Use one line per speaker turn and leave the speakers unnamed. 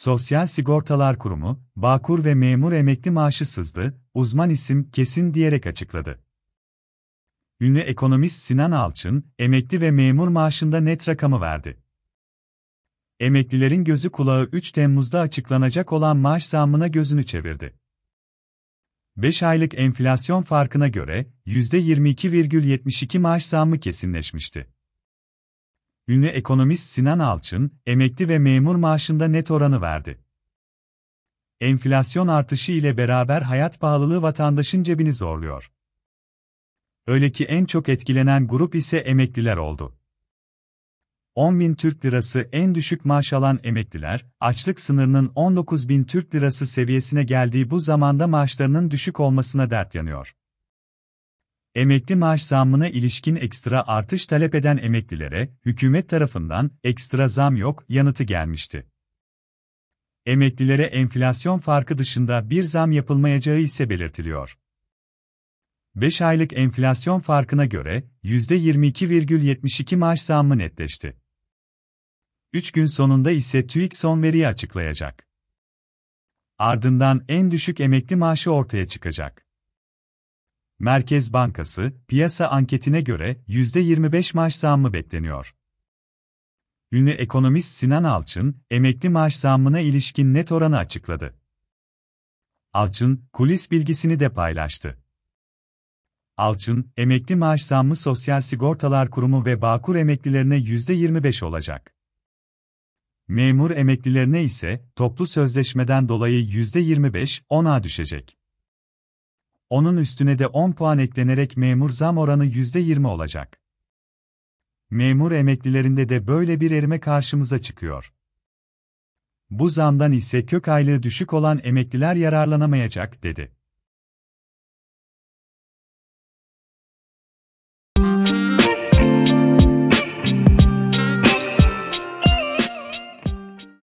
Sosyal Sigortalar Kurumu, Bağkur ve memur emekli maaşı sızdı, uzman isim kesin diyerek açıkladı. Ünlü ekonomist Sinan Alçın, emekli ve memur maaşında net rakamı verdi. Emeklilerin gözü kulağı 3 Temmuz'da açıklanacak olan maaş zammına gözünü çevirdi. 5 aylık enflasyon farkına göre %22,72 maaş zammı kesinleşmişti ünlü ekonomist Sinan Alçın, emekli ve memur maaşında net oranı verdi. Enflasyon artışı ile beraber hayat pahalılığı vatandaşın cebini zorluyor. Öyle ki en çok etkilenen grup ise emekliler oldu. 10 bin Türk lirası en düşük maaş alan emekliler, açlık sınırının 19 bin Türk lirası seviyesine geldiği bu zamanda maaşlarının düşük olmasına dert yanıyor. Emekli maaş zammına ilişkin ekstra artış talep eden emeklilere hükümet tarafından ekstra zam yok yanıtı gelmişti. Emeklilere enflasyon farkı dışında bir zam yapılmayacağı ise belirtiliyor. 5 aylık enflasyon farkına göre %22,72 maaş zammı netleşti. 3 gün sonunda ise TÜİK son veriyi açıklayacak. Ardından en düşük emekli maaşı ortaya çıkacak. Merkez Bankası, piyasa anketine göre %25 maaş zammı bekleniyor. Ünlü ekonomist Sinan Alçın, emekli maaş zammına ilişkin net oranı açıkladı. Alçın, kulis bilgisini de paylaştı. Alçın, emekli maaş zammı Sosyal Sigortalar Kurumu ve Bağkur emeklilerine %25 olacak. Memur emeklilerine ise toplu sözleşmeden dolayı %25, 10'a düşecek. Onun üstüne de 10 puan eklenerek memur zam oranı %20 olacak. Memur emeklilerinde de böyle bir erime karşımıza çıkıyor. Bu zamdan ise kök aylığı düşük olan emekliler yararlanamayacak, dedi.